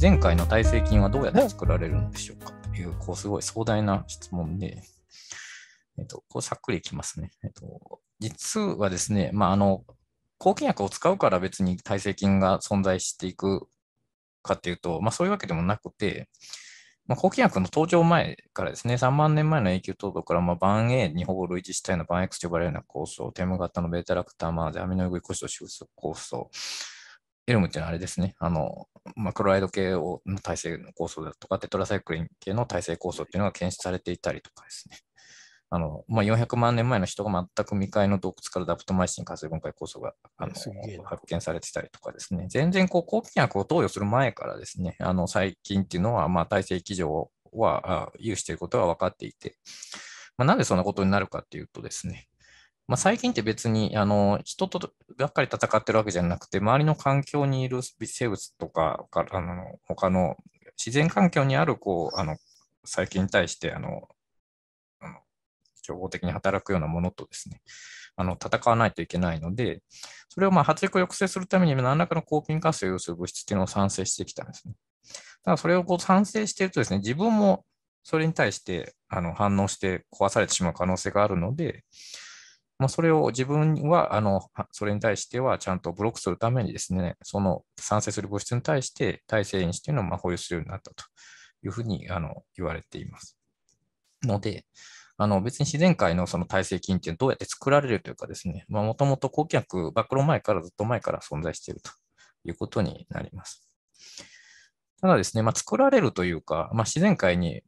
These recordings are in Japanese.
前回の耐性菌はどうやって作られるんでしょうかという、こう、すごい壮大な質問で、えっと、こう、さっくりいきますね。えっと、実はですね、まあ、あの、抗菌薬を使うから別に耐性菌が存在していくかっていうと、まあ、そういうわけでもなくて、まあ、抗菌薬の登場前からですね、3万年前の永久凍土から、まあ、晩 A にほぼ類似したような晩 X と呼ばれるような酵素、テーム型のベータラクターマーゼ、アミノイグリコシド収束酵素、エルムっていうのはあれですね、あの、まあ、クロライド系の耐性の酵素だとか、テトラサイクリン系の耐性酵素っていうのが検出されていたりとかですね。あの、まあ、400万年前の人が全く未開の洞窟からダプトマイシン活性分解酵素があの発見されてたりとかですね、全然こう抗菌薬を投与する前からですね、あの細菌っていうのは、まあ、耐性基準は有していることは分かっていて、まあ、なんでそんなことになるかっていうとですね、まあ、最近って別にあの人とばっかり戦ってるわけじゃなくて、周りの環境にいる微生物とか、あの他の自然環境にあるこうあの細菌に対してあの情報的に働くようなものとですね、あの戦わないといけないので、それをまあ発育を抑制するために何らかの抗菌活性を有する物質っていうのを産生してきたんですね。ただそれをこう産生しているとですね、自分もそれに対してあの反応して壊されてしまう可能性があるので、まあ、それを自分は、あの、それに対してはちゃんとブロックするためにですね、その酸性する物質に対して耐性因子というのをま保有するようになったというふうにあの言われています。ので、あの別に自然界のその耐性菌ってどうやって作られるというかですね、もともと顧客、暴露前からずっと前から存在しているということになります。ただですね、まあ、作られるというか、まあ、自然界に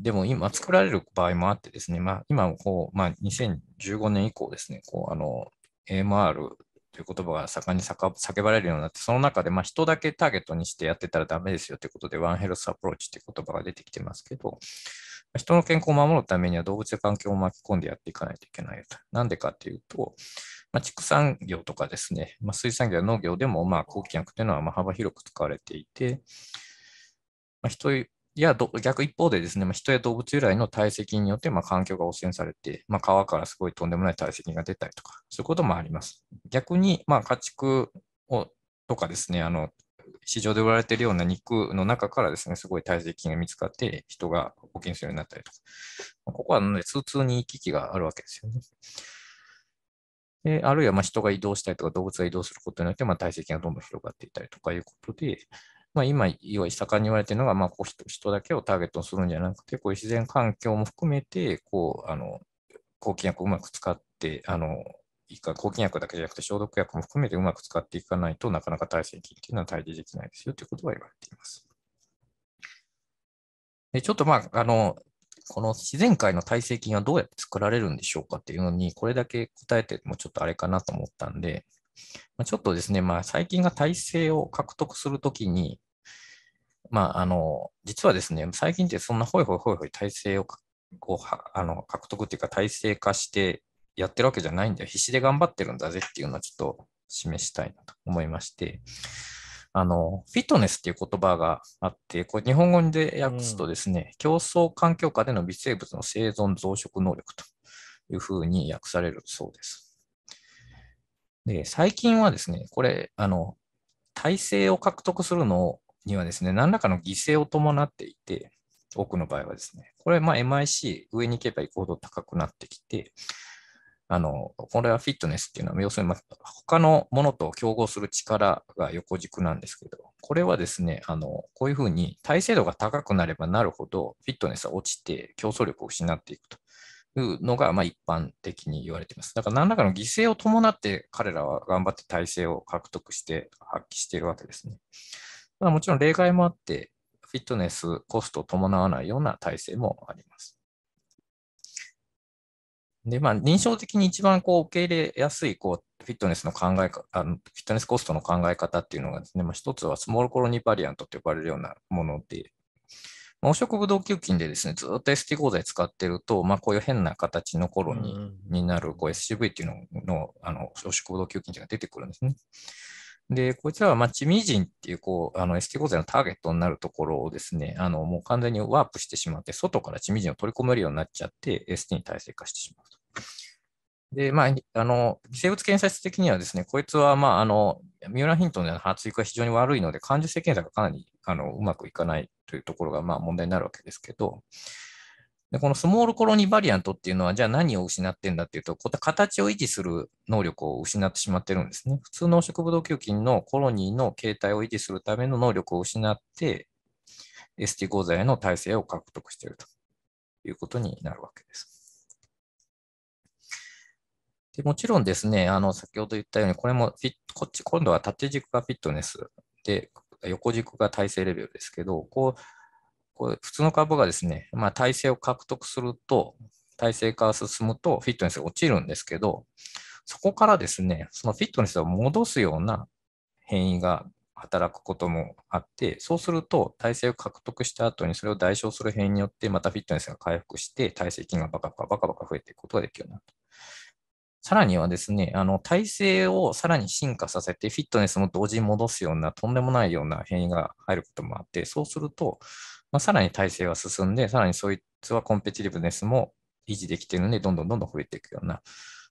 でも今作られる場合もあってですね、まあ、今こう、まあ、2015年以降ですね、こうあの AMR という言葉が盛んに叫ばれるようになって、その中でま人だけターゲットにしてやってたらダメですよということで、ワンヘルスアプローチという言葉が出てきてますけど、人の健康を守るためには動物や環境を巻き込んでやっていかないといけないと。なんでかっていうと、まあ、畜産業とかですね、まあ、水産業や農業でも、まあ、抗菌薬というのはま幅広く使われていて、まあ、人や逆一方でですね、まあ、人や動物由来の体積によって、まあ、環境が汚染されて、まあ、川からすごいとんでもない体積が出たりとか、そういうこともあります。逆に、まあ、家畜をとかですね、あの市場で売られているような肉の中からですね、すごい体積が見つかって、人が保険するようになったりとか、ここはの通通に行き来があるわけですよね。であるいはま人が移動したりとか動物が移動することによってま体積がどんどん広がっていたりとかいうことで、まあ、今、いわゆる盛んに言われているのが、まあ、こう人人だけをターゲットにするんじゃなくて、こう自然環境も含めてこうあの、抗菌薬をうまく使って、あのいか抗菌薬だけじゃなくて消毒薬も含めてうまく使っていかないとなかなか耐性菌っていうのは対峙できないですよということが言われています。でちょっとまあ、あの、この自然界の耐性菌はどうやって作られるんでしょうかっていうのに、これだけ答えてもちょっとあれかなと思ったんで、まちょっとですね、まあ、細菌が耐性を獲得するときに、まあ、あの、実はですね、最近ってそんなほいほいほいほい体制をこうあの獲得っていうか体制化してやってるわけじゃないんだよ。必死で頑張ってるんだぜっていうのはちょっと示したいなと思いまして、あの、フィットネスっていう言葉があって、これ日本語で訳すとですね、うん、競争環境下での微生物の生存増殖能力というふうに訳されるそうです。で、最近はですね、これ、あの、体制を獲得するのをにはですね、何らかの犠牲を伴っていて、多くの場合はですね、これ、ま MIC、上に行けば行くほど高くなってきて、あの、これはフィットネスっていうのは、要するに、他のものと競合する力が横軸なんですけど、これはですね、あの、こういうふうに、体制度が高くなればなるほど、フィットネスは落ちて、競争力を失っていくと。いうのがま一般的に言われています。だから何らかの犠牲を伴って彼らは頑張って体制を獲得して発揮しているわけですね。もちろん例外もあって、フィットネスコストを伴わないような体制もあります。で、まあ、認証的に一番こう受け入れやすいこうフィットネスの考えあの、フィットネスコストの考え方っていうのがですね、まあ、一つはスモールコロニーバリアントと呼ばれるようなもので、黄色汚職ブドウ球菌でですね、ずっと ST 合剤使ってると、まあ、こういう変な形のコロニーになるこう SCV っていうののあの汚職ブドウ球菌が出てくるんですね。で、こちらは、まあ、チミジンっていう、こう、あの、ST 構成のターゲットになるところをですね、あの、もう完全にワープしてしまって、外からチミジンを取り込めるようになっちゃって、ST に耐性化してしまうと。で、まあ、あの、生物検査室的にはですね、こいつは、まあ、あの、ミューラーヒントの発育が非常に悪いので、感受性検査がかなり、あの、うまくいかないというところが、まあ、問題になるわけですけど、で、このスモールコロニーバリアントっていうのは、じゃあ何を失ってんだっていうと、こういった形を維持する能力を失ってしまってるんですね。普通の食ブド球菌のコロニーの形態を維持するための能力を失って、ST5 剤の耐性を獲得しているということになるわけです。でもちろんですね、あの、先ほど言ったように、これもフィット、こっち、今度は縦軸がフィットネスで、横軸が耐性レベルですけど、こう、これ普通の株がですね、まあ、体制を獲得すると、体制化が進むとフィットネスが落ちるんですけど、そこからですね、そのフィットネスを戻すような変異が働くこともあって、そうすると体制を獲得した後にそれを代償する変異によってまたフィットネスが回復して、体制菌がバカバカバカバカ増えていくことができるようになると。さらにはですね、あの体制をさらに進化させて、フィットネスも同時に戻すような、とんでもないような変異が入ることもあって、そうすると、まあ、さらに体制が進んで、さらにそいつはコンペティブネスも維持できているので、どんどんどんどん増えていくような、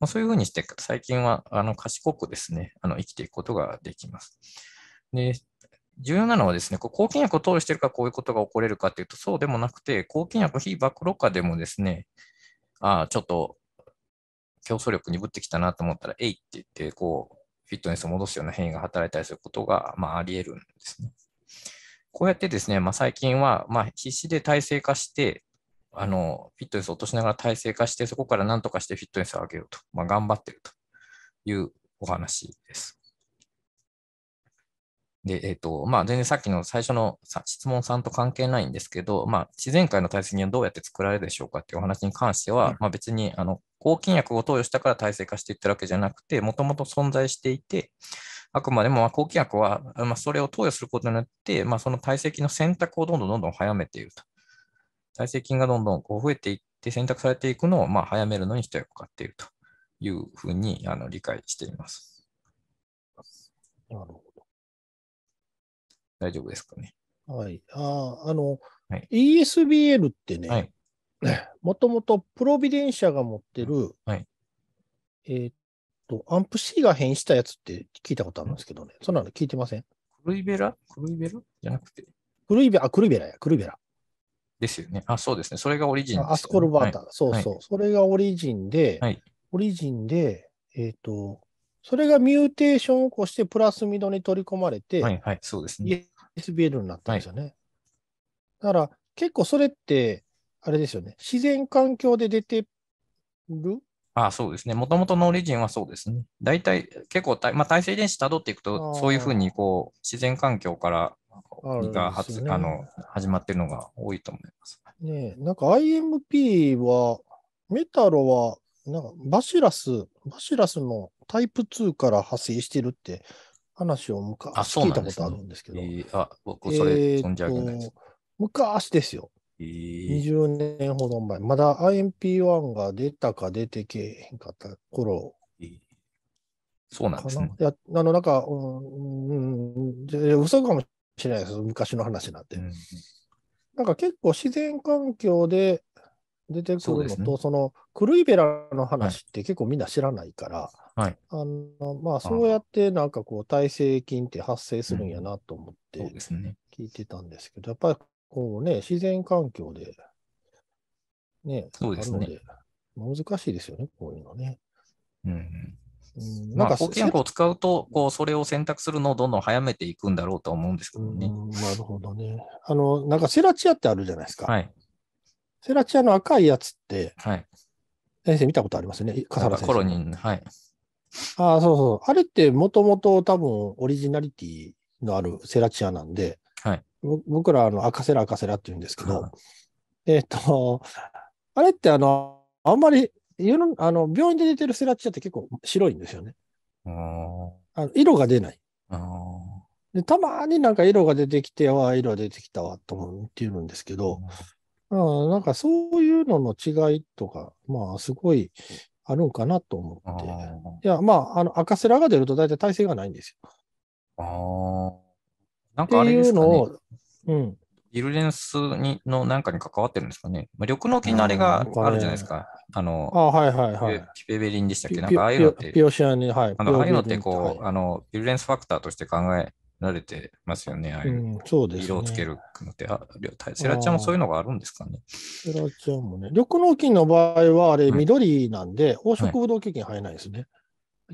まあ、そういうふうにして、最近はあの賢くですね、あの生きていくことができます。で重要なのはですね、こう抗菌薬を投与しているからこういうことが起これるかというと、そうでもなくて、抗菌薬非暴露化でもですね、ああ、ちょっと競争力鈍ってきたなと思ったら、えいって言って、こう、フィットネスを戻すような変異が働いたりすることが、まあ、あり得るんですね。こうやってですね、まあ、最近は、まあ、必死で体制化して、あの、フィットネスを落としながら体制化して、そこから何とかしてフィットネスを上げようと、まあ、頑張ってるというお話です。で、えっ、ー、と、まあ、全然さっきの最初の質問さんと関係ないんですけど、まあ、自然界の体制にはどうやって作られるでしょうかっていうお話に関しては、うん、まあ、別に、あの、抗菌薬を投与したから体制化していったわけじゃなくて、もともと存在していて、あくまでも抗菌薬は、まあ、それを投与することによって、まあ、その体積の選択をどんどんどんどん早めていると。体積菌がどんどんこう増えていって選択されていくのをまあ早めるのに一役買っているというふうにあの理解しています。なるほど。大丈夫ですかね。はい。ああの、はい、ESBL ってね、はい、もともとプロビデンシャが持ってる、はい、えっ、と、アンプ C が変異したやつって聞いたことあるんですけどね。そんなの聞いてませんクルイベラクルイベラじゃなくて。クルイベラ、あ、クルイベラや、クルイベラ。ですよね。あ、そうですね。それがオリジン、ね、アスコルバーター、はい、そうそう、はい、それがオリジンで、はい、オリジンで、えっ、ー、と、それがミューテーションを起こして、プラスミドに取り込まれて、はいはい、そうですね。SBL になったんですよね。だから、結構それって、あれですよね。自然環境で出てるああそうですね。もともとのオリジンはそうですね。大体、結構まあ、体制遺伝子たどっていくと、そういうふうにこう自然環境からがあ、ね、あの始まってるのが多いと思います。ねなんか IMP は、メタロは、なんかバシラス、バシラスのタイプ2から派生してるって話を昔聞いたことあるんですけど。あ、えー、僕それ、存じ上げないです。昔ですよ。20年ほど前、まだ IMP1 が出たか出てけへんかった頃そうなんですね。いや、あの、なんか、うん、うん、嘘かもしれないです。昔の話なんて。うん、なんか結構自然環境で出てくるのと、そね、その、クルイベラの話って結構みんな知らないから、はい、あのまあ、そうやってなんかこう、耐性菌って発生するんやなと思って聞いてたんですけど、やっぱりこうね、自然環境で、ね、そうですね。難しいですよね、こういうのね。うん。うんまあ、公薬を使うと、こうそれを選択するのをどんどん早めていくんだろうと思うんですけどね。なるほどね。あの、なんかセラチアってあるじゃないですか。はい、セラチアの赤いやつって、はい、先生見たことありますよね、笠原先生。コロニン、はい。ああ、そうそう。あれってもともと多分オリジナリティのあるセラチアなんで、はい、僕らあの、アカセラアカセラって言うんですけど、えっ、と、あれってあの、あんまり、あの病院で出てるセラチアって結構白いんですよね。あの色が出ない。でたまになんか色が出てきて、わ、色出てきたわと思って言うんですけど、うん、なんかそういうのの違いとか、まあすごいあるんかなと思って。いや、まあ、あの赤セラが出ると大体耐性がないんですよ。ああ。なんかあれですかね。うん。ビルレンスにのなんかに関わってるんですかね。まあ、緑の木のあれがあるじゃないですか。かあの、あはいはいはい。ピペベリンでしたっけなんかああいうのって、ピオシアに、はい。あのああいうのってこう、はい、あの、ビルレンスファクターとして考えられてますよね。ああいう、そうです、ね、色をつけるって、あ、セラちゃんもそういうのがあるんですかね。セラちゃんもね。緑の木の場合は、あれ、緑なんで、うん、黄色ブドウ球菌生ないですね。はい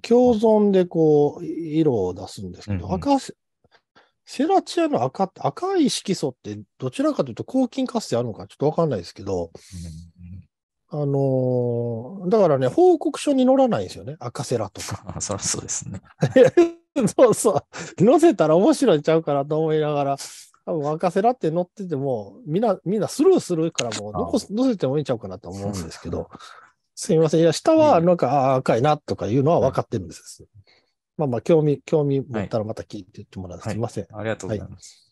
共存でこう色を出すんですけど、うんうん、赤セラチアの赤赤い色素ってどちらかというと抗菌活性あるのかちょっとわかんないですけど、うん、あのー、だからね、報告書に載らないんですよね、赤セラとか。そりゃそうですね。そうそう。載せたら面白いちゃうかなと思いながら、多分赤セラって載ってても、みんな、みんなスルーするからもう残す、載せてもいいんちゃうかなと思うんですけど、すいません。いや、下はなんか、赤いなとかいうのは分かってるんです。うんまあまあ、興味、興味持ったらまた聞いてってもらう、はい、すみません、はい。ありがとうございます。